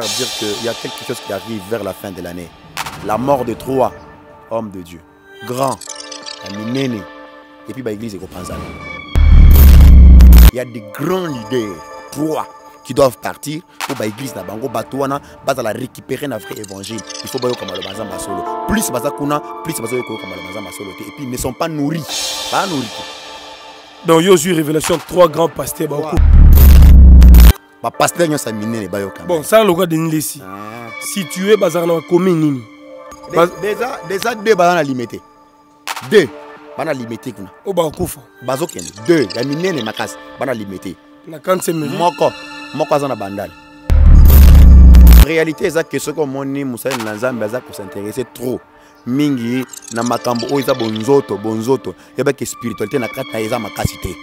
dire qu'il y a quelque chose qui arrive vers la fin de l'année. La mort de trois hommes de Dieu. Grand, et puis bah, l'église est au ça. Il y a des grands leaders, trois, qui doivent partir pour bah, l'église l'église Nabango, Batouana, la récupérer un vrai évangile. Il faut que comme le Bazamba solo. Plus Bazakuna, plus Bazako comme le Bazamba Et puis ils ne sont pas nourris. Pas nourris. Donc, il y a révélation trois grands pasteurs. Bah, bapaster nyonso ya minene bayokana bon sala lokwa denilesi ah. situe bazalaka na bakomi nini déjà deux baza na limité deux bana limité kuna oyo oh, bakokufa bazokende deux ya minene makasi bana limité na 45 minutes moko moko aza na bandale réalité eza ke soki omoni mosaleli na nzambe aza kosinteresse trop mingi na makambo oyo eza bonzoto bonzoto yebaki spiritualité na kati na ye eza makasi te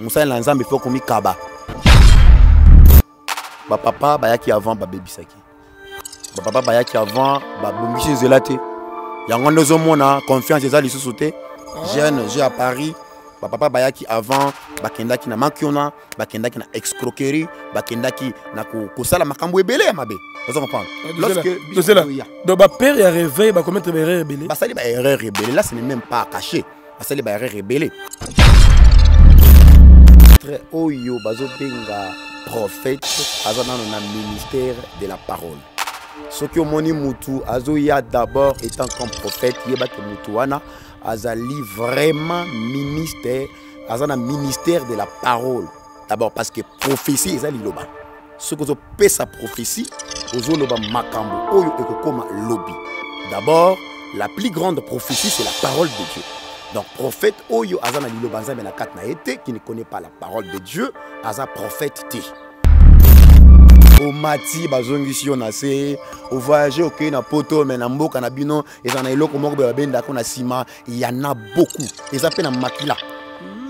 mosaleli na nzambe fo komikaba bapapa bayaki avant babebisaki bapapa bayaki avant babongisi nzela te yango nde ozomona confiance eza lisusu te jeune je à paris bapapa bayaki avant bakendaki na makiona bakendaki na excroquerie bakendaki na kosala makambo ebele ya mabe oza comprendredonc eh, bapere ya réveil bacommettre baerreur ebele basali baerreur ebele là ce n'est même pas caché basali baerreur ebele oyo bazobenga prophète azana dans le ministère de la parole soki moni mutu azoya d'abord étant comme prophète yeba que mutuana vraiment ministère aza ministère de la parole d'abord parce que prophétie que liloba soki sa prophétie loba makambo oyo ekokoma lobby. d'abord la plus grande prophétie c'est la parole de dieu donc, prophète Oyo Azana Lilo Banzambe na été qui ne connaît pas la parole de Dieu, Aza prophète T. Au mati bazongi si on a se au voyager ok na poto mais na mboka na bino et na eloko moko ba benda ko na sima il y en a beaucoup et ça un makila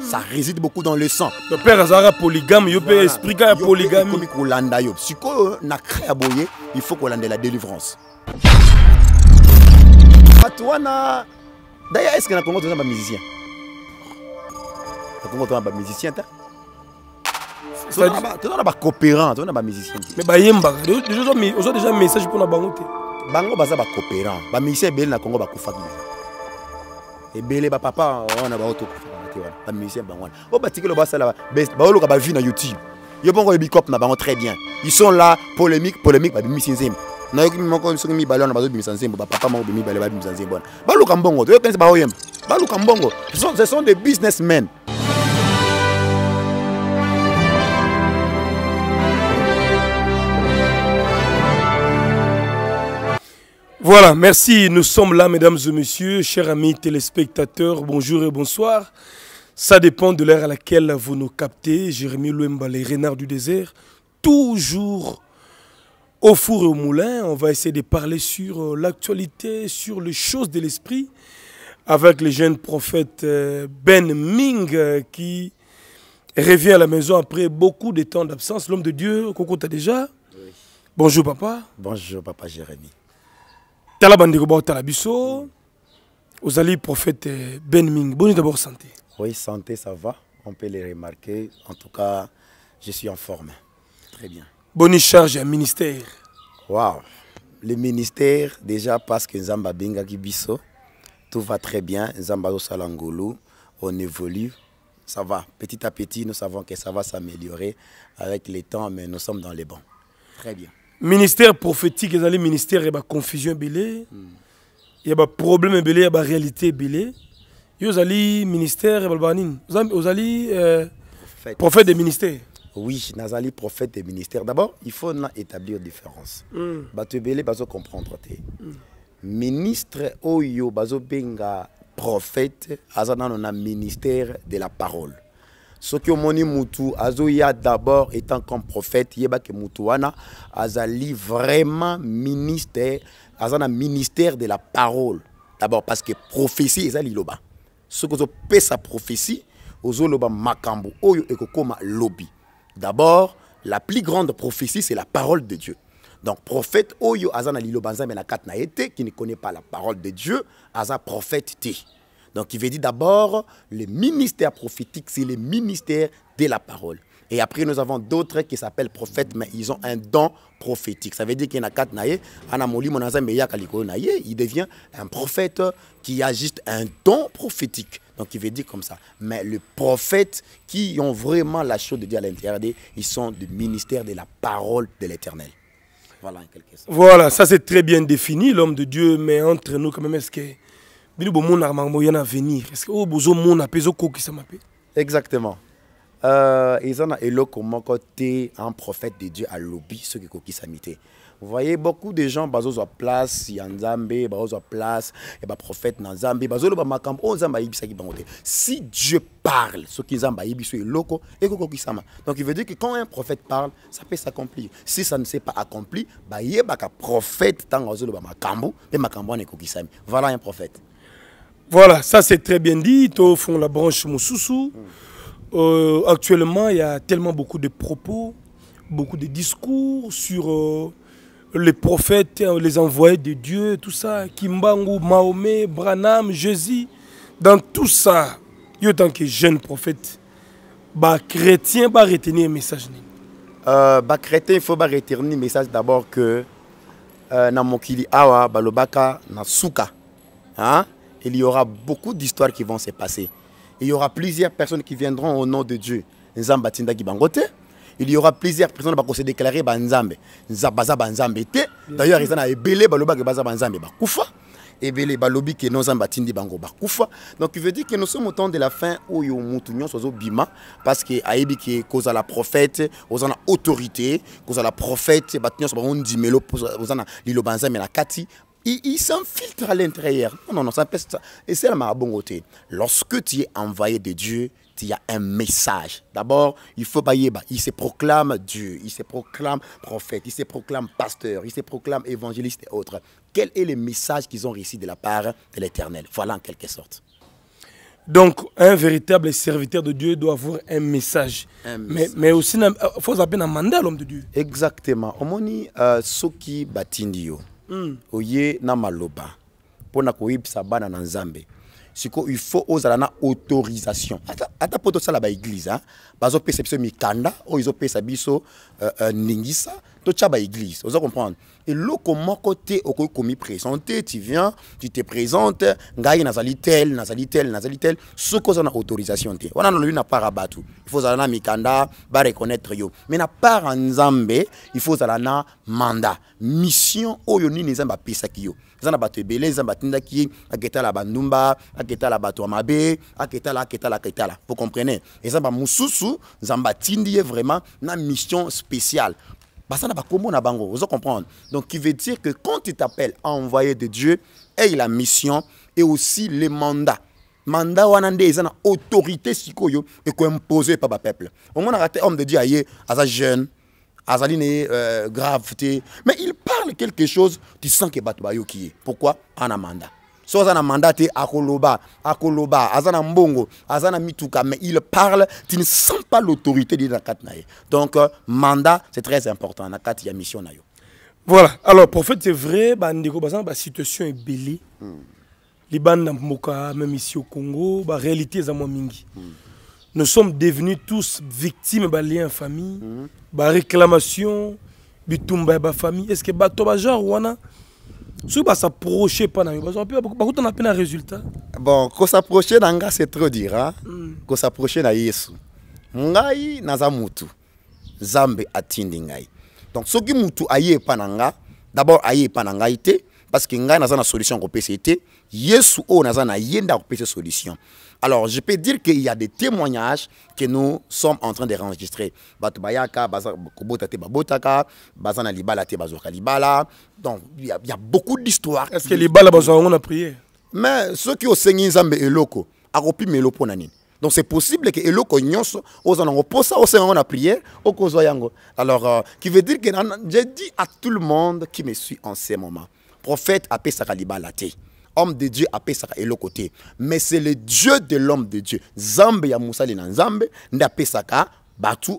ça réside beaucoup dans le sang le père azara polygame il peut esprit ka polygame Si kolanda a créé na il faut qu'on ait la délivrance Batwana D'ailleurs, est-ce que tu as musicien tu as musicien Tu as un coopérant, tu as un musicien. Mais déjà un message pour la Bango baza ba coopérant, ba musicien na Congo ba Et ba papa on a ba oto Ba musicien O basala ba ba YouTube yo bongo le bikop na bango très bien ils sont là polémique polémique babimisi nzembo nayoki moko soki ba wana bazobimisa nzembo bapapa moko bemibale babimisa nzembo ba baluka mbongo toyokanisi baoyemba baluka mbongo ce sont des businessmen Voilà, merci. Nous sommes là, mesdames et messieurs, chers amis téléspectateurs. Bonjour et bonsoir. Ça dépend de l'heure à laquelle vous nous captez. Jérémy Louemba, les renards du désert, toujours au four et au moulin. On va essayer de parler sur euh, l'actualité, sur les choses de l'esprit, avec le jeune prophète euh, Ben Ming euh, qui revient à la maison après beaucoup de temps d'absence. L'homme de Dieu, Coco, t'as déjà oui. Bonjour papa. Bonjour papa Jérémy. Tala Bandeko prophète Ben Ming. Bonne d'abord santé. Oui, santé, ça va. On peut les remarquer. En tout cas, je suis en forme. Très bien. Bonne charge ministère. Waouh. Le ministère, déjà parce que Nzamba Binga Kibiso, tout va très bien. Nzamba Salangolo, on évolue. Ça va. Petit à petit, nous savons que ça va s'améliorer avec le temps, mais nous sommes dans les bons. Très bien. Ministère prophétique, les ministère, il y a confusion, il y a problème, il y a réalité, il vous ozali ministère et Vous ozali euh, prophète des ministères. oui nazali prophète des ministères. d'abord il faut na établir différence mm. bato comprendre te ministre oyo benga prophète vous na ministère de la parole soki moni mutu ya d'abord étant comme prophète yeba ke mutu azali vraiment ministère ministère de la parole d'abord parce que prophétie eza liloba ce sa prophétie d'abord la plus grande prophétie c'est la parole de dieu donc prophète oyo qui ne connaît pas la parole de dieu aza prophète donc il veut dire d'abord le ministère prophétique c'est le ministère de la parole et après, nous avons d'autres qui s'appellent prophètes, mais ils ont un don prophétique. Ça veut dire qu'il y en a quatre il devient un prophète qui a juste un don prophétique. Donc il veut dire comme ça. Mais les prophètes qui ont vraiment la chose de dire à l'intérieur ils sont du ministère de la parole de l'Éternel. Voilà, en quelque sorte. Voilà, ça c'est très bien défini, l'homme de Dieu, mais entre nous quand même, est-ce que... Il y a un avenir. Est-ce que vous oh, avez Exactement eza na eloko moko te un prophète de dieu alobi soki ekokisamite Samité. vous voyez beaucoup de gens à bah, place ya nzambe à place ya baprophète na nzambe bazoloba makambo oyo nzambe ayebisaki bango te si dieu parle soki sont locaux et eloko ekokokisama donc il veut dire que quand un prophète parle ça peut s'accomplir si ça ne s'est pas accompli bayebaka prophète ntango azoloba makambo mpe makambo wana ekokisami voilà un prophète voilà ça c'est très bien dit fond la branche Mususu. mm. Euh, actuellement, il y a tellement beaucoup de propos, beaucoup de discours sur euh, les prophètes, euh, les envoyés de Dieu, tout ça. Kimbangu, Mahomet, Branham, Jésus. Dans tout ça, en tant que jeune prophète, bah, chrétien bah, retenir un message. Les bah, chrétien, il faut bah, retenir un message d'abord que awa bah, hein, il y aura beaucoup d'histoires qui vont se passer il y aura plusieurs personnes qui viendront au nom de Dieu. Il y aura plusieurs personnes qui vont se déclarer banzambe. Nzabaza D'ailleurs, ils ont ebele baloba que baza banzambe bakufa. Ebele balobi que bango Donc il veut dire que nous sommes au temps de la fin où parce que aibi cause la prophète, aux en autorité, cause la prophète, bat aux en la kati, il, il s'infiltre à l'intérieur. Non, non, non, ça pèse ça. Et c'est la marabongoté. Lorsque tu es envoyé de Dieu, il y a un message. D'abord, il faut bailler. Il se proclame Dieu, il se proclame prophète, il se proclame pasteur, il se proclame évangéliste et autres. Quel est le message qu'ils ont reçu de la part de l'Éternel Voilà en quelque sorte. Donc, un véritable serviteur de Dieu doit avoir un message. Mais, mais aussi, il faut appeler un mandat l'homme de Dieu. Exactement. Omoni, euh, Soki Batindio mm. oye na maloba mpona koyebisa bana na nzambe siko il faut ozala na autorisation ata, ata église hein. baeglize bazopesa biso mikanda oyo ezopesa biso euh, euh, ningisa tout ba église oza comprendre et eloko moko te komi komipresente tu viens tu te présentes ngai nazali tel nazali tel nazali tel que oza na autorisation te wana lui na pas rabatu il faut ozala na mikanda reconnaître yo mais na en zambe il faut ozala na manda mission oyo nzamba pesa ki yo nzamba na bato ebele nzambe atindaki aketa la bandumba la bato la la la aketala la vous comprenez nzamba mususu nzamba atindi vraiment na mission spéciale basana bakombo na bango vous comprendre donc qui veut dire que quand il t'appelle envoyé de Dieu et la mission et aussi le mandat mandat wana nde qui qu'on autorité par le peuple. On a raté homme de dieu aye aza jeune Azaline na euh, grave mais il parle quelque chose tu sens que Batbayo qui est. pourquoi un mandat sozana aza na akoloba akoloba aza mbongo Azana mituka mais il parle tu ne sens pas l'autorité de na donc euh, mandat c'est très important nakat ya mission nayo voilà alors prophète c'est vrai bandeko bah, bah, situation est belle. ebele hmm. Liban, moka même ici au congo bah, réalité réalité est mingi hmm. nous sommes devenus tous victimes balien en famille mm. réclamations bitumba bah famille est ce que ba genre soki basapproche pas na yo bakutana mpe na résultat bon kosapproche na nga c'est trop dira s'approche na yesu ngai naza Zambe zambi atindi ngai donc soki mutu aye pananga, d'abord aye pananga ite parce que ngai naza na solution akopesa ye te yesu o naza na ye nde se solution alors, je peux dire qu'il y a des témoignages que nous sommes en train d'enregistrer. Donc, il y, a, beaucoup d'histoires. Est-ce que les balles on a prié Mais ceux qui ont saigné ils ont Aropi Melopo Nanine. Donc c'est possible que eloko nyonso ont posa osenga na Alors euh, qui veut dire que j'ai dit à tout le monde qui me suit en ce moment. Prophète pesa Kalibala te homme de Dieu et le côté, mais c'est le Dieu de l'homme de Dieu Zambé ya Moussa, na nzambe nde pesaka. Batu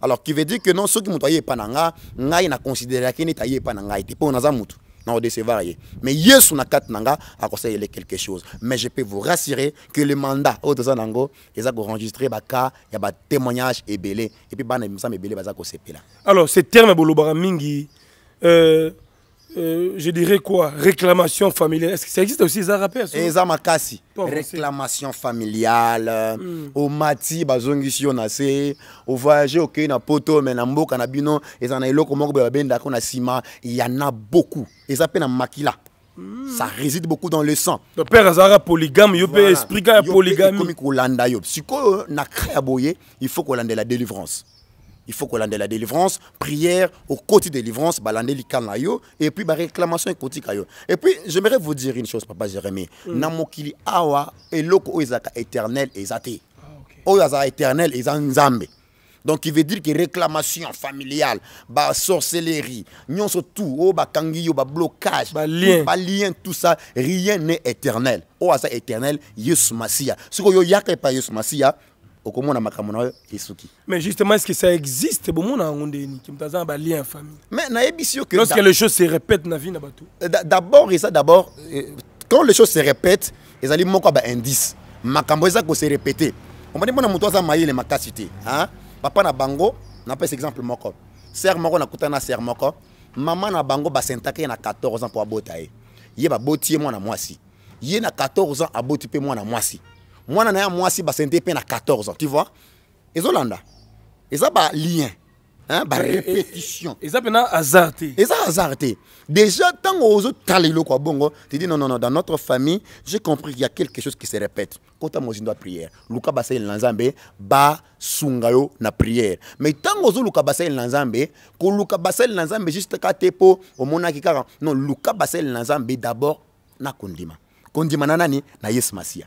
alors qui veut dire que non pas nanga na nga na pas te mpo non de se varier. mais yesu na nanga a nga quelque chose mais je peux vous rassurer que le mandat au toza nango Et enregistré baka ya batémoignage et puis bana misambo ebele se pila. alors ce terme bolobaka mingi euh... Euh, je dirais quoi Réclamation familiale. Est-ce que ça existe aussi, ça rappelle Makassi. Réclamation familiale. Hmm. Au mati, bazongi si on a Au voyage au na poto, mais na bino. iloko moko, bébé, na sima. Il y en a beaucoup. ils appellent na makila. Hmm. Ça réside beaucoup dans le sang. Le père Azara polygame, il peut expliquer la polygamie. Il faut qu'on ait la délivrance il faut qu'on ait la délivrance, prière, au côté de délivrance, balander l'ikanayo, et puis la bah, réclamation est côté Et puis, j'aimerais vous dire une chose, papa Jérémy. Mm. Namokili awa, et loko oh, ezaka éternel ezate. asa ah, oh, éternel ezanzambe. Donc, il veut dire que réclamation familiale, bah, sorcellerie, nyonso tout, oh, bah, kangiyo, bah, blocage, bah, bah, lien. tout ça, rien n'est éternel. asa oh, éternel, Yesu Masia. Ce que yo pas Yesu Masia, okomona makambo na esuki mais justement est-ce que ça existe bomona yango ndeni kimtazana balien ya famille mais nayebisi que lorsque les choses se répètent na vie na bato euh, d'abord ça d'abord euh, quand les choses se répètent ezali moko ba indice makambo eza se répéter omoni mpona moto aza mayele makasité hein? papa na bango napesa exemple moko ser moko nakutana na sœur moko Maman na bango ba ye na 14 ans pour abota eh. ye ye baboti ye mwana mwasi ye na 14 ans aboti mpe na mwasi mwana na ya ba basente pe na 14 ans tu vois ezolanda eza ba hein, eh, eh, eh, répétition eza mpena hasard na eza hasard déjà déjà aux autres talelo ya bongo te non non dans notre famille j'ai compris qu'il y a quelque chose qui se répète kota mozindo ya prière luka basel nanzambe, ba sungayo yo na prière mais ntango ozoluka luka na nzambe ko luka na nzambe juste ka te mpo omonaki kaka non luka basel na nzambe d'abord na kondima kondima nanani na yesmasia.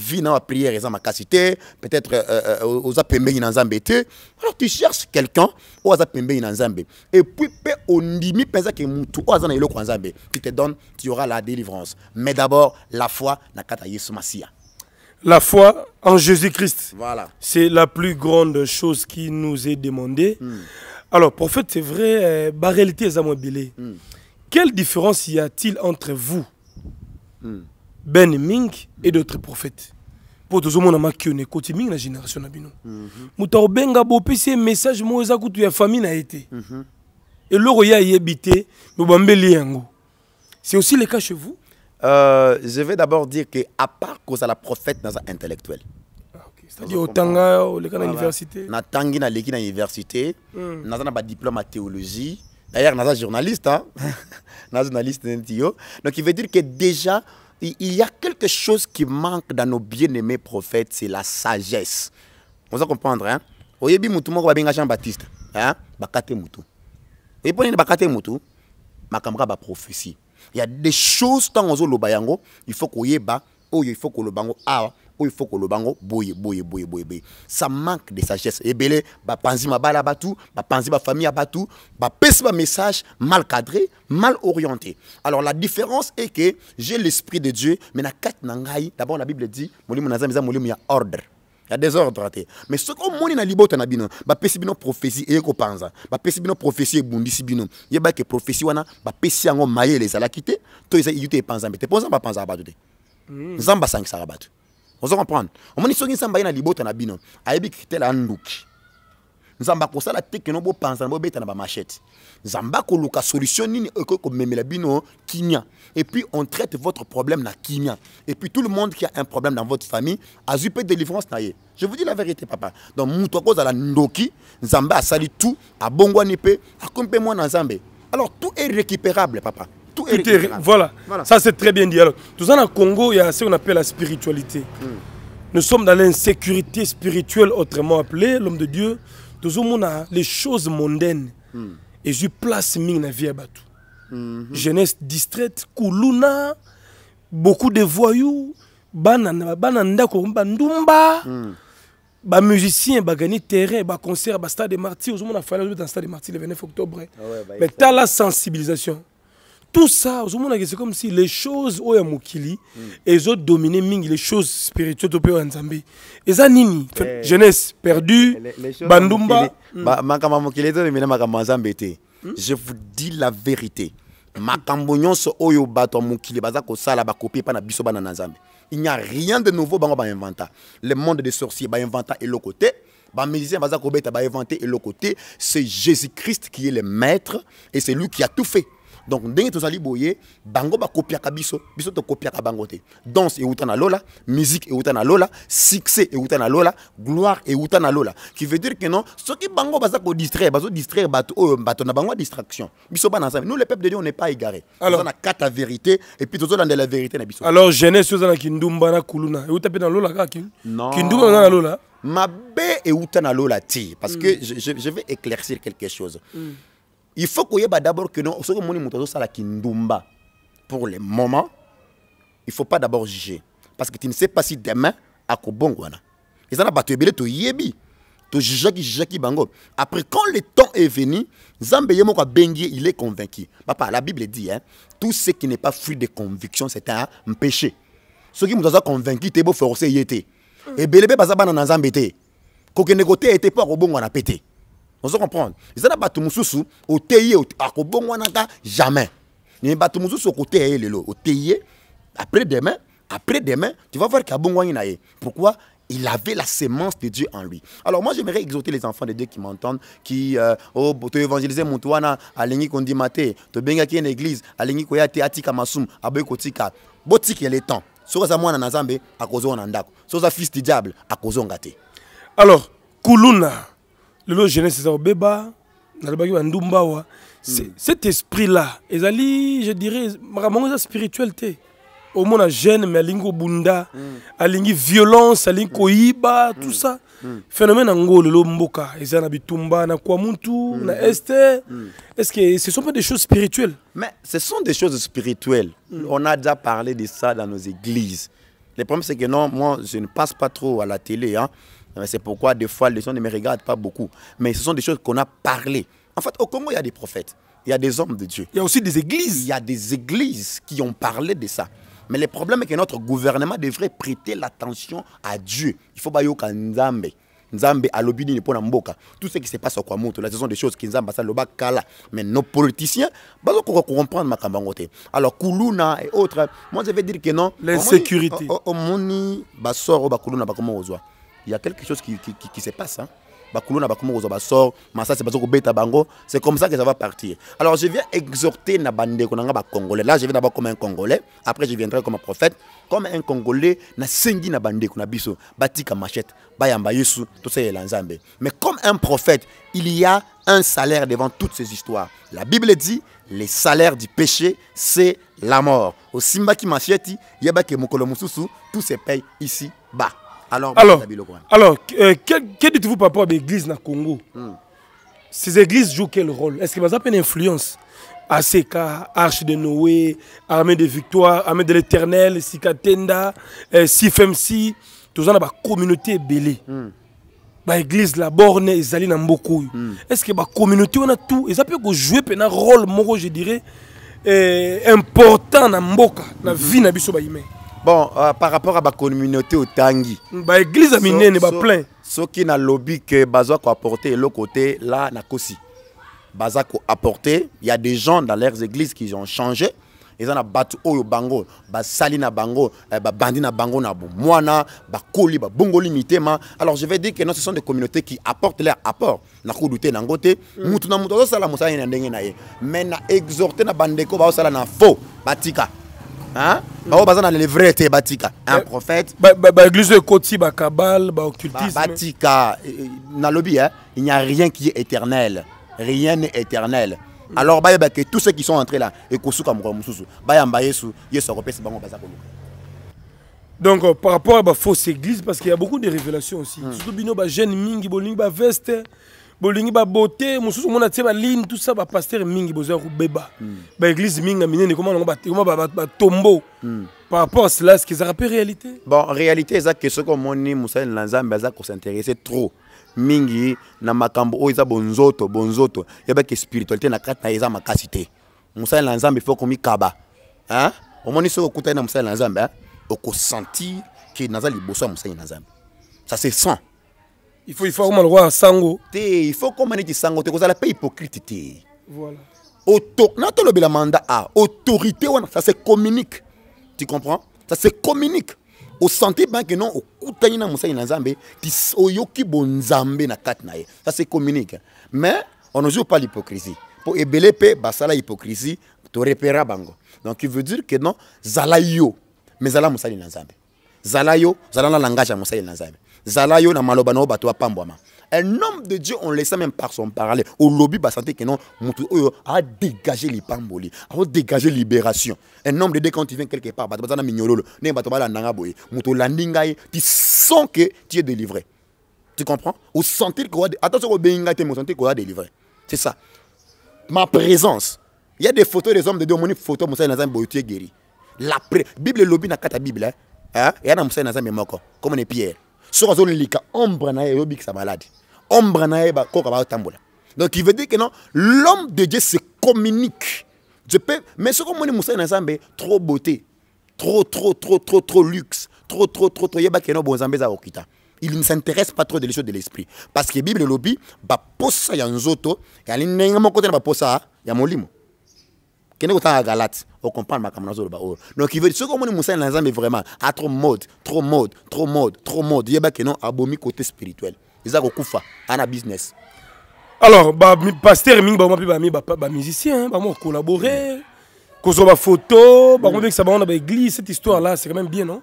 vie dans la prière euh, euh, euh, et dans ma cassité, peut-être aux apembe dans Zambé. Alors tu cherches quelqu'un aux apembe dans Nzambe. Et puis au ondimi pensa que mutu aux na Tu te donnes, tu auras la délivrance. Mais d'abord la foi na kata La foi en Jésus-Christ. Voilà. C'est la plus grande chose qui nous est demandée. Hmm. Alors, prophète, c'est vrai, euh, réalité, hmm. Quelle différence y a-t-il entre vous hmm ben Ming et d'autres prophètes pour mpo tozomona makione ekoti mingi na génération la génération mhm. moto akobenga bopesi ye message moko eza kutu ya famille na ye te mhm. Et ye ayebi te me obambeli yango c'est aussi le cas chez vous euh, je vais d'abord dire que à part la prophète nasa intellectuel ah, c'est-à-dire au otanga l'université. na université na leki na université hmm. zana na diplôme en théologie d'ailleurs zana journaliste hein. Na journaliste donc il veut dire que déjà il y a quelque chose qui manque dans nos bien-aimés prophètes, c'est la sagesse. Vous allez comprendre, hein? Oyebi mutu moko Jean-Baptiste, hein? Bakate mutu. Et pour bakate mutu, ma prophétie. Il y a des choses tant ozo loba l'obayango, il faut que koyeba, oyo il faut que kolobango awa, oyo fo koloba yango boye boye boye boye boye ça manque de sagesse ebele ba panzi ba famille bapanzi tout ba bato ba message mal cadré mal orienté alors la différence est que j'ai l'esprit de dieu mais na kati na d'abord la bible dit molimo na nzambe eza molimo ya ordre ya désordre mais ce qu'on omoni na libota na bino bapesi bino prophétie ko panza ba bapesi bino prophétie prophésie ebundisi bino yeba ke prophétie wana bapesi yango les ala quitter to eza eyu e te panza ba panza ba nzambe apanzaka bato te hmm. nzambe asangisaka comprenez? On m'a dit nzambe aye na libota na bino ayebi critele ya nduki nzambe akosala te bo bopanza na beta na bamachete ko luka solution nini ekoki memela bino kinya. et puis on traite votre problème na kinya. et puis tout le monde qui a un problème dans votre famille azwi de délivrance na ye je vous dis la vérité papa donc moto la ndoki a sali tout A abongwani mpe akomi mpe na nzambe alors tout est récupérable papa tout est Voilà. ça c'est très bien dit. Alors, dans le Congo, il y a ce qu'on appelle la spiritualité. Hmm. Nous sommes dans l'insécurité spirituelle, autrement appelée, l'homme de Dieu. Tout le monde les choses mondaines. Hmm. Et je place mine la vie à hmm. Jeunesse distraite, kouluna beaucoup de voyous, banana, bananda, bandumba. Bah musiciens bah terrain des concert bah stade des martyrs au a fait dans stade martyrs le 29 octobre ah bah, mais tu as la sensibilisation tout ça ozomona ke c'est comme si les choses oyo et autres mm. ezodomine mingi les choses spirituelles au pays oyo ya nzambe eza nini eh. jeunesse perdue bandumba mm. makambo et autres ezodomine makambo mm. je vous dis la vérité makambo nyonso oyo bato ya mokili baza ba copier pas na biso bana nzambe il n'y a rien de nouveau bango inventa le monde des sorciers et eloko te bamédecins baza kobeta et le côté c'est jésus christ qui est le maître et c'est lui qui a tout fait donc ndenge tozali boye bango bakopiaka biso biso tokopiaka bango te danse euta na lola musique euta na lola succès euta na lola gloire euta na lola qui veut dire que non soki bango baza kodistraire bazo bato oyo oh, bato na bango distraction biso bana ensemble nous le peuple de dieu on n'est pas égaré a na kata vérité et puis la vérité na biso alors jeunesse oza na kindumba na kuluna euta mpe na lola kaka kindumba oza na lola mabe euta na lola ti. parce que hmm. je, je, je vais éclaircir quelque chose hmm il faut koyeba d'abord que non soki omoni moto azosala kindumba pour le moment il faut pas d'abord juger parce que tu ne sais pas si demain akobongwana eza na to yebi to tozizaki zizaki bango après quand le temps est venu zambe ye ko bengi il est convaincu papa la bible dit hein, tout ce qui n'est pas fruit de conviction c'est un péché soki qui aza convaincu te beau forcer te ebele belebe baza na nzambe te kokende koteya était pas kobongwana pété on ozo comprendre eza na bato mosusu oteyi ye akobongwanaka e, jamais mais bato mosusu okoteya ye lelo Au ye e. après demain après demain tu vas voir qu'abongwani inaye ye pourquoi il avait la sémence de Dieu en lui. Alors moi, j'aimerais exhorter les enfants de Dieu qui m'entendent, qui, euh, oh, tu évangéliser mon toana, alengi kondi mate, tu benga ki en église, alengi Koyate, atika masum, abe kotika. Botik yele temps. Soka za mwana na nzambe, akozo onandako. Soza fils du diable, akozo Alors, kuluna le lelo jeunesse eza kobeba nalobaki bandumba awa hmm. cet esprit là ezali je dirais makambo yango eza spirituel te omona jeune mais alingi bunda hmm. alingi violence alingi koyiba hmm. tout ça phénomène yango lelo mboka eza na bitumba na kwamutu na este est-ce que ce sont pas des choses spirituelles mais ce sont des choses spirituelles on a déjà parlé de ça dans nos églises le problème c'est que non moi je ne passe pas trop à la télé hein. C'est pourquoi des fois les gens ne me regardent pas beaucoup. Mais ce sont des choses qu'on a parlé. En fait, au Congo, il y a des prophètes, il y a des hommes de Dieu. Il y a aussi des églises. Il y a des églises qui ont parlé de ça. Mais le problème est que notre gouvernement devrait prêter l'attention à Dieu. Il faut bayoka nzambe. Nzambe alobini ne pona mboka. Tout ce qui se passe au Kwamoto, là, ce sont des choses qui nzamba ça loba kala. Mais nos politiciens, peuvent pas comprendre makambangote. Alors Kuluna et autres, moi je vais dire que non. L'insécurité. Omoni basoro ba Kuluna ba comment il y a quelque chose qui, qui, qui, qui se passe. Hein. C'est comme ça que ça va partir. Alors je viens exhorter Nabande Konanga Congolais. Là je viens d'abord comme un Congolais, après je viendrai comme un prophète, comme un Congolais, na sengi Nabande Konabiso, Batika Machette, Bayamba Yesu, tout ça est Mais comme un prophète, il y a un salaire devant toutes ces histoires. La Bible dit, les salaires du péché, c'est la mort. Au simba Simbaki Macheti, que Mukolo Mususu, tout se paye ici bas. Alors, alors, euh, que, dites-vous par rapport à l'église dans le Congo hmm. Ces églises jouent quel rôle Est-ce qu'elles ont une influence ACK, Arche de Noé, Armée de Victoire, Armée de l'Éternel, Sikatenda, Sifemsi... Euh, CFMC, tout ça dans la communauté belée. L'église, hmm. la borne est est est que que communauté on a tout Ils ont jouer un rôle je dirais euh, important dans la hmm. vie de la bon euh, par rapport à la communauté au L'église Ce qui est minene lobby que Bazo a apporté c'est l'autre côté, là, nakosi Il y a des gens dans leurs églises qui ont changé Ils ont battu au bango Salina na bango eh, Bandina Bandi na bango na ba bakoli limité mitema alors je vais dire que non ce sont des communautés qui apportent leur apport nakodu te nango te mutu na mutu azosala mosala na mm. ndenge na ye mais na exhorte na bandeko na faux batika hein? bango baza na levre était batika un prophète baéglise ekoti bakabale baoccultisme batika eh, eh, hein il n'y a rien qui est éternel rien n'est éternel alors bah que tous ceux qui sont entrés là ekosuka mokolo en bayamba yesu yesu akopesa bango baza koluka donc euh, par rapport à la fausse église parce qu'il y a beaucoup de révélations aussi hmm. surtout bino ba jeunes mingi bolingi ba veste bolingi babote mosusu omona tie baline tout ça bapaster mingi bozwa kobeba hmm. baeglise mingi ya minene ekomanango batombo hmm. par rapport à cela ce ezaka mpe réalité bon réalité eza ke soki omoni mosaleli na nzambe aza kosintéresse trop mingi na makambo oyo oh, eza bonzoto bonzoto yebaki spiritualité na kati na ye eza makasi te mosali na nzambe fo komikaba omoni soki okutani na mosali na nzambe okosentir ke naza liboso ya mosali na nzambe ça se sent il faut il faut le roi sango te il faut koma neti sango te kozala mpe hypocrite te voilà. na le mandat a autorité ça c'est communique tu comprends ça c'est communique Au ben que non kutani na mosali na nzambe oyoki bonzambe na kat na ye ça c'est communique mais on ne joue pas l'hypocrisie pour ebele pe basala hypocrisie repéra bango donc il veut dire que non zalayo mais zala mosali na nzambe zalayo zala na langage ya na nzambe Zalayo yo na maloba na bato apambwama un homme de Dieu on le sait même par son parallèle au lobby basanté que non montre oyo a dégagé les pamboli a dégagé libération un homme de Dieu quand il vient quelque part bato bazana mignololo ne bato bala ndanga boye mutu landinga tu sens que tu es délivré tu comprends Au sentir que attention que benga te mo sentir ko délivré c'est ça ma présence il y a des photos des hommes de Dieu moni photo mo sa na zambo tu es guéri la Bible lobby na kata Bible hein hein et na mo sa na zambo moko comme on est Pierre soki azoleka ombre na ye sa malade ombre na ye bakoka tambola donc il veut dire que non l'homme de dieu se communique je peux mais soki omoni mosali na ensemble, trop beauté trop trop trop trop trop luxe trop trop trop trop yeba ke no bonzambe eza okita il ne s'intéresse pas trop des choses de l'esprit parce que bible ba posa ya nzoto ya ndenge moko te ba posa ya molimo quand kende kotanga galate ma makambo nazoloba oyo donc il ive ce omoni nous na nzambe vraiment trop mode trop mode trop mode trop mode il y yeba un abomi côté spirituel un kokufa ana business alors pasteur, musicien, mingi bango mpe bami collaboré, bango bacollaborer a bah, que ça va a une bah, église, cette histoire là c'est quand même bien non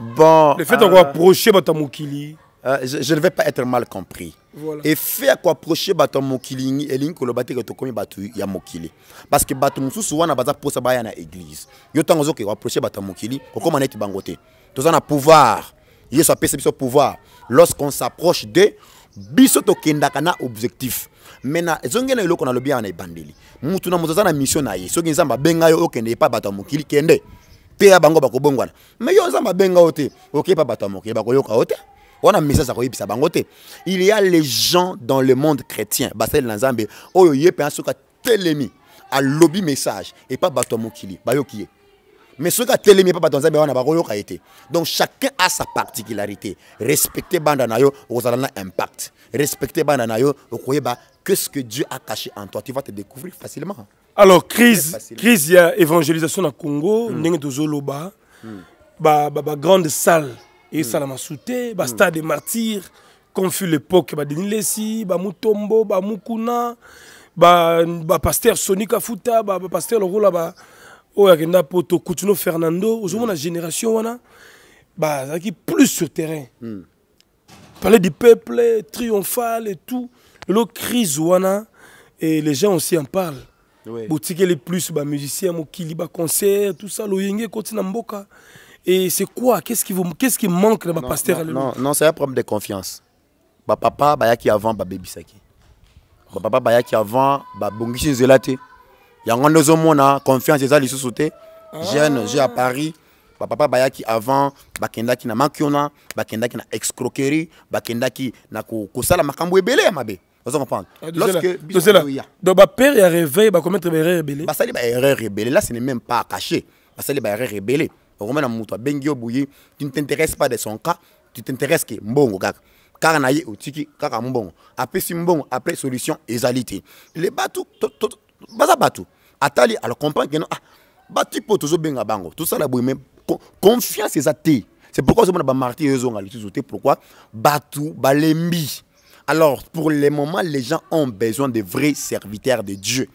bon le fait ya koapproche euh, bato ya mokili euh, je, ne vais pas être mal compris. Voilà. Et faire quoi approcher bato mokili elingi koloba to komi bato ya mokili parce que bato mususu a baza posa baya na église yo tango zoke approcher bato mokili kokoma neti bango tous toza na pouvoir sa perception biso pouvoir lorsqu'on s'approche de biso kendakana na objectif me na ezongi na eloko nalobi awa na ebandeli mutu na na mission na so soki benga abenga yo okende epai bato mokili kende te ya bango bakobongwana me yo nzambe zamba benga ote. okei epai bato mokili bakoyoka yo on a message akoyebisa bango te il y a les gens dans le monde chrétien basali nzambe oyo ye mpenza soki à lobby message pas bato ya mokili bayoki ye mais soki atelemi pas bato ya nzambe wana bakoyoka yoka été. donc chacun a sa particularité respecte banda na yo okozala na impact respecte banda na yo okoyeba que ce que dieu a caché en toi tu vas te découvrir facilement alors crise crise évangélisation na congo hmm. ndenge tozoloba hmm. grande salle esalama su te bastade mm. de martyre comme fut l'époque badeni lesi bamutombo bamukuna bapaster ba soni kafuta bapaster ba lokola oyo akenda poto coutinho fernando ozomona mm. génération wana bazalaki plus sur terrain mm. palais du peuple triomphal et tout lelo crise wana et les gens aussi en parlent oui. botikeli plus bamusicien mokili baconcert tout ça loyenge ekoti na mboka Et c'est quoi Qu'est-ce qui, vous, qu'est-ce qui manque dans ma pasteur Non, non, c'est un problème de confiance. Ba papa, a qui avant, ba baby saki. Ba papa, y a qui avant, ba bongishi zelate. monde qui mona, confiance, a ezali susute. Jeune, j'ai à Paris. Ba papa, a qui avant, ba kendaki na makiona, ba kendaki na excroquerie, ba kendaki na gens qui ebele ya mabe. Vous comprenez ah, Lorsque donc ma père est réveillé, va commettre une erreur rebelle. Bah ça les erreur rebelle là, ce n'est même pas caché. Bah ça les erreur rebelle. Romain moto Bengio yo tu ne t'intéresses pas de son cas tu t'intéresses que mbongo kaka kaka na Tiki, kaka mbongo apesi mbongo après solution égalité. le bato baza bato atali alors comprend ke no ah bati mpo Tout bango la boye mais confiance eza te c'est pourquoi ozomona bamartir ezonga lisusu te pourquoi bato balembi alors pour le moment les gens ont besoin de vrais serviteurs de dieu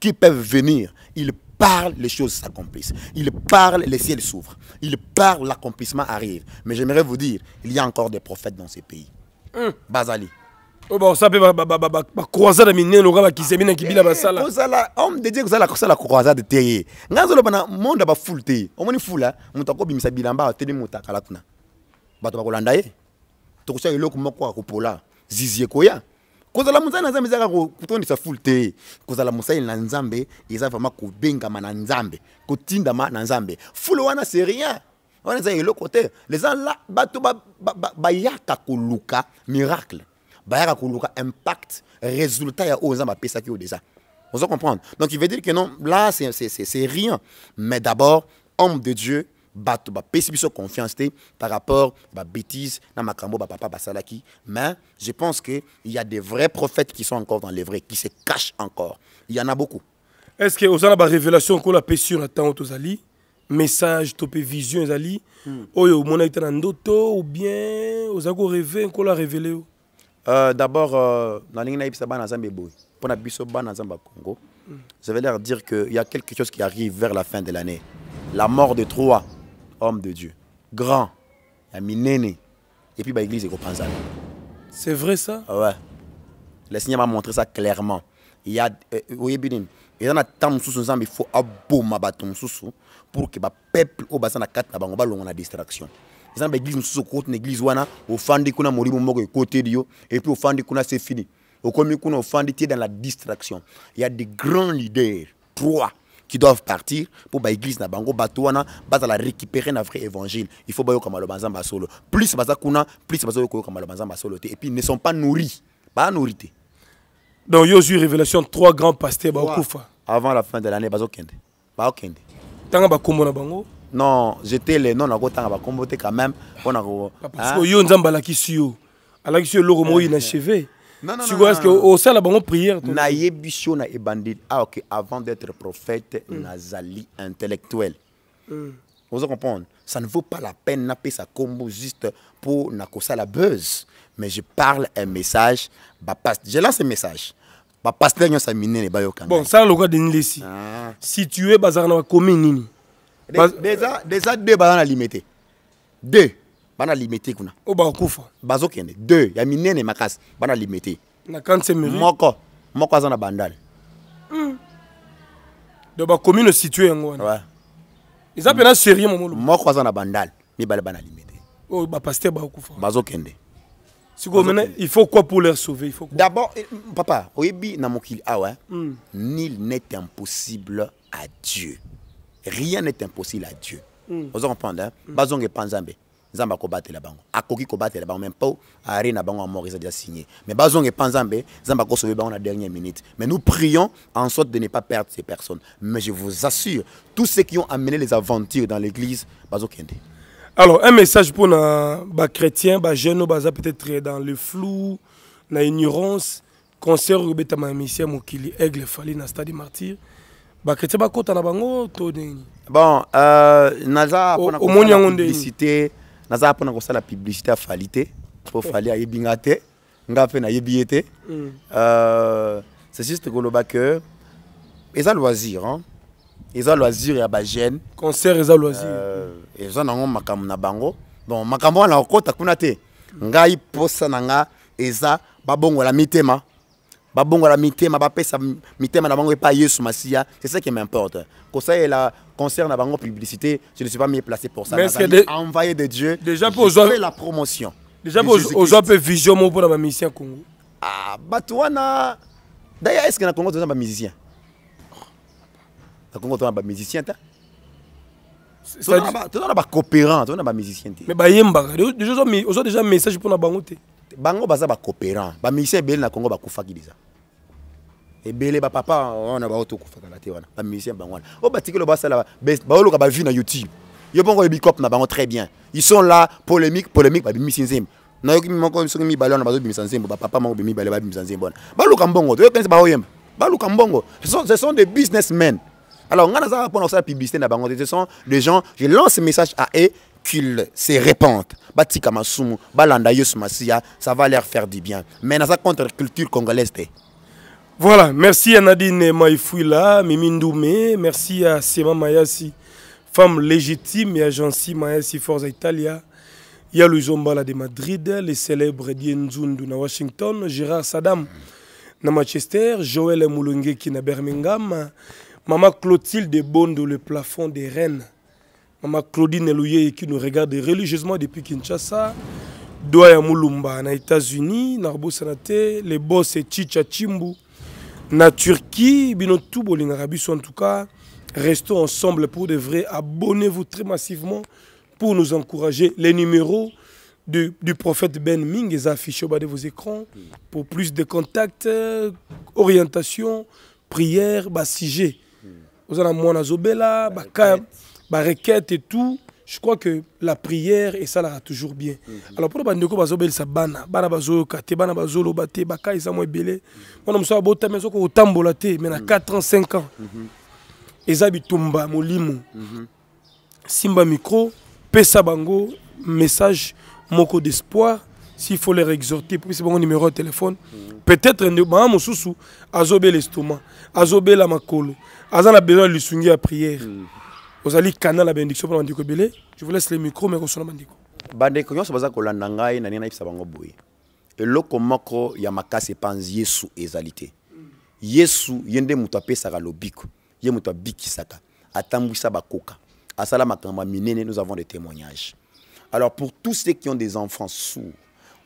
qui peuvent venir ils parle, les choses s'accomplissent. Il parle, les ciels s'ouvrent. Il parle, l'accomplissement arrive. Mais j'aimerais vous dire, il y a encore des prophètes dans ces pays. Mmh. Bazali. obaosape oh, bacroisade minene bakisemi na kibila basala kozala eh, eh, homme de dieu kozala la croisade te ye ngai azoloba monde ya bafule te omoni fula moto bimisa bilamba atelemi moto akala kuna bato bakolanda ye tokosala eloko moko ya kopola zizi ekoya kozala mosali na nzambe eza kaka kotondisa fule te kozala mosali na nzambe eza vraimen kobengama na nzambe kotindama na nzambe fule wana c'est rien wana eza eloko te gens la bato bayaka koluka miracle bayaka koluka impact résultat ya oyo nzambe apesaki yo déjà oza comprendre donc il veut dire que non là c'est rien mais d'abord homme de dieu bato bapesi biso confiance te par rapport babêtise na makambo bapapa basalaki mais je pense que il y a des vrais prophètes qui sont encore dans les vrais qui se cachent encore il y en a beaucoup est-ce que ozala bah, la okola mpe sur aux tozali message to mpe vision ezali hmm. oyo omonaki te dans ndoto ou bien ozali koreve ko révélé révéler Euh, D'abord, euh, pour Congo, je vais leur dire qu'il y a quelque chose qui arrive vers la fin de l'année. La mort de Troyes homme de Dieu, grand, ami néné Et puis, bah, l'église, est ça. C'est vrai ça? Ah ouais. Le Seigneur m'a montré ça clairement. Il y a, voyez euh, bien, il y a un temps il faut abomber pour que le peuple au bassin de 4 na y la na distraction. Ils ont l'église nous sous côté l'église wana au fandi kuna moribo moko côté dio et puis au fandi kuna c'est fini. Au commun, kuna au fandi dans la distraction. Il y a des grands leaders, trois qui doivent partir pour l'église na bango batuana la récupérer na vrai évangile il faut bayoka maloba nzamba solo plus bazakuna plus bazoyoka maloba nzamba solo te et puis ils ne sont pas nourris pas nourrité donc yo révélation trois grands pasteurs Koufa. avant la fin de l'année bazokende bazokende tanga bakombo na bango non j'étais le non nakotanga bakombo te quand même mpona ko parce hein? que yo nzamba alakisi yo alakisi yo eloko tu vois est-ce au ceke osala bango prière nayebi so na ebandi awa ah, ke avant d'être prophète mm. nazali intellectuel mm. vous comprendre ça ne vaut pas la peine sa combo juste pour na la buzz mais je parle un message bah, passe je lance un message bah, pasteur bapaster nyonso ya les bayokanga bon ça sala lokola deni lesi ah. situe bazar na bakomi nini déjà deux bazar na limité deux banalimite kuna oyo bakufa bazokende deux ya minene makasi banalimite na kansemeri moko moko aza na bandale mm. do ba commune yango hein, wana ouais. appellent sérieux série momolo moko aza na bandale mibale banalimite oyo oh, bapaster bakufa bazokende sikoyo mena il faut quoi pour les sauver il faut quoi. d'abord eh, papa oyebi na mokili awa mm. nil n'est impossible à dieu rien n'est impossible à dieu mm. ozo comprendre hein? hmm. bazonga epa nzambe nzambe akobatela bango akoki kobatela bango même pas. ari na bango ya mort ont déjà signé mais bazonga epa nzambe nzambe akosove bango na dernière minute mais nous prions en sorte de ne pas perdre ces personnes mais je vous assure tous ceux qui ont amené les aventures dans l'église bazokende alors un message pour na chrétiens bajeune baza peut-être dans le flou na ignorance concert obetama ya misi mokili aigle fali na stade martyr ba bakota na bango to bon euh, naza omoni yango naza mpona kosala publicité ya fali te mpo fali ayebi nga te nga mpe nayebi ye te mm. euh, c'est juste koloba que eza loisir hein? eza loisir ya bajeune concert eza loisir euh, eza nango makambo na bango bon makambo wana okota kuna te mm. ngai posa na nga eza babongola mitema la mitema bapesa mitema na bango epa yesu masiya c'est ça qui m'importe la concert na bango publicité je ne suis pas mieux placé pour ça de... envoyé de dieu déjà pour je la promotion déjà pour ozwa mpe vision pour mpona bamusicien congo ah bato wana daya estce na congo toza na musicien na congo ba musicien bamusicien tu toza na coopérant tu na ba musicien mais ba yemba déjà message na bango te bango baza ba bamisien belle na congo bakufaki déjà ebele bapapa wana bao na te wana bamisien bango wana batiki lo basala ba vivre na youtube yo mpongo oyebi cop na bango très bien ils sont là polémique polémique babimisi nzembo nayoki moko soki ba wana bazobimisa nzembo bapapa moko mibale babimisa nzembo wana baluka mbongo toyo mpenzi baoyemba baluka mbongo ce sont des businessmen alors ngai nazaka mpona kosala publicité na bango ce sont des gens je lance message à eux qu'il se répande Bati Kamasum, balanda ça va leur faire du bien mais ça contre culture congolaise voilà merci à Nadine Maïfouila Mimi merci à Sema Mayasi femme légitime et à Mayasi Forza Italia il y de Madrid, les célèbres dienzundu de na Washington, Gérard Saddam na Manchester, Joël qui na Birmingham, Maman Clotilde Bondo, le plafond des Rennes. Maman Claudine Elouye qui nous regarde religieusement depuis Kinshasa. Doya Mulumba aux États-Unis, Narbo Sanate, les boss et Chicha Chimbu. Na Turquie, bino tout en tout cas, restons ensemble pour de vrai. Abonnez-vous très massivement pour nous encourager. Les numéros du, prophète Ben Ming est affichés au bas de vos écrans pour plus de contacts, euh, orientation, prière, bah, sujet. Vous avez moins Zobela, bah, bah, requête et tout, je crois que la prière et ça là toujours bien. Mm -hmm. Alors pour le bandeko bazo bel sabana, bana bazo kate, bana bazo te baka isa mo belé. Moi namso abota mais soko autant bolaté mais na 4 mhm. ans 5 ans. Mhm. Eza bitumba molimo. Mhm. Simba micro, pesa bango message moko d'espoir s'il faut les exhorter puis c'est mon numéro de téléphone. Peut-être ba mosusu azo bel estomac, azo bel makolo, a besoin de lisungi à prière. Mm -hmm allez canal la bénédiction pour bandeko bélé. je vous laisse le micro me kosona bandeko bandeko nyonso baza kolanda ngai na ndenge nayebisa bango bui eloko moko ya makase epanzi yesu ezali te yesu yende nde moto Yemuta lobiko ye moto abikisaka atambwisa bakoka asala makamba minene nous avons des témoignages alors pour tous ceux qui ont des enfants sourds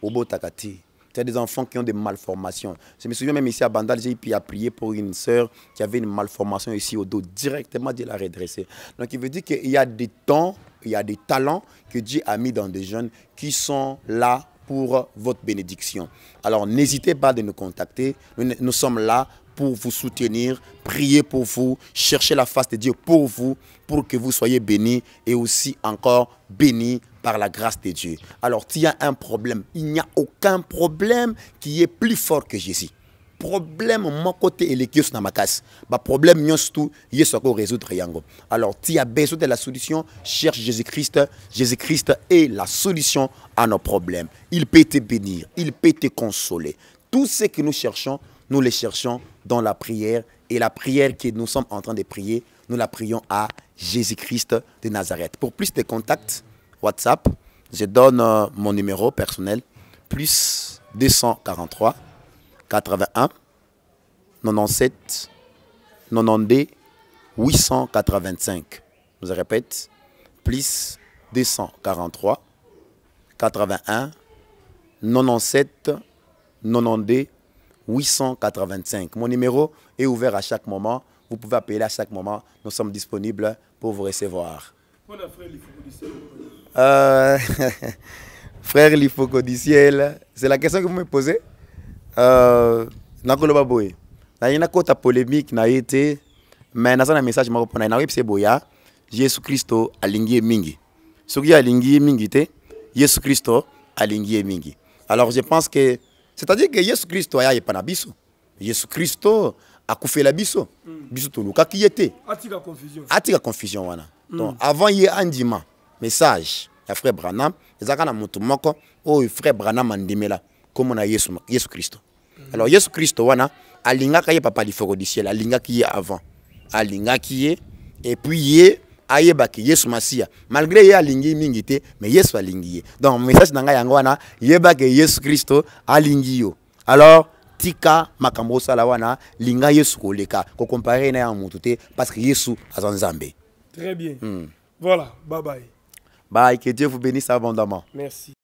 obotakati Takati y a des enfants qui ont des malformations. Je me souviens même ici à Bandal, j'ai pu prier pour une sœur qui avait une malformation ici au dos. Directement, Dieu l'a redressée. Donc, il veut dire qu'il y a des temps, il y a des talents que Dieu a mis dans des jeunes qui sont là pour votre bénédiction. Alors, n'hésitez pas à nous contacter. Nous, nous sommes là pour vous soutenir, prier pour vous, chercher la face de Dieu pour vous, pour que vous soyez bénis et aussi encore bénis par la grâce de Dieu. Alors, tu y un problème, il n'y a aucun problème qui est plus fort que Jésus. Problème, mon côté, il est dans ma casse. Le problème, il est ce qu'on Alors, tu as besoin de la solution, cherche Jésus-Christ. Jésus-Christ est la solution à nos problèmes. Il peut te bénir, il peut te consoler. Tout ce que nous cherchons, nous le cherchons dans la prière. Et la prière que nous sommes en train de prier, nous la prions à Jésus-Christ de Nazareth. Pour plus de contacts, WhatsApp. Je donne euh, mon numéro personnel, plus 243 81 97 92 885. Je répète, plus 243 81 97 92 885. Mon numéro est ouvert à chaque moment. Vous pouvez appeler à chaque moment. Nous sommes disponibles pour vous recevoir. Euh, frère Lifoko du ciel, c'est la question que vous me posez. Euh, nakoloba Il Na a kota polémique na été mais na un message moko pona na webse boya Jésus Christo alingi mingi. a alingi mingi te Jésus Christo alingi mingi. Alors je pense que c'est-à-dire que Jésus Christo aya epana biso. Jésus Christo akufela biso. Hmm. Biso tolukaki ye te. Atika confusion. Atika confusion wana. Donc hmm. avant un dimanche message ya frère branham ezalaka na moto moko oyo frère branham andimela nkombo na yesu, yesu kristo mm. alors yesu kristo wana alinga ye papa lifoko du ciel alinga ye avant alingaki ye epuis ye ayebaki yesu masia. malgré ye alingi mingi mais yesu alingi donc message nanga yangwana yango wana yebaki yesu kristo alingi yo alors tika makambo salawana linga yesu koleka ko comparer na ya te parce que yesu azanzambe. très bien mm. voilà bye. Bye, que Dieu vous bénisse abondamment. Merci.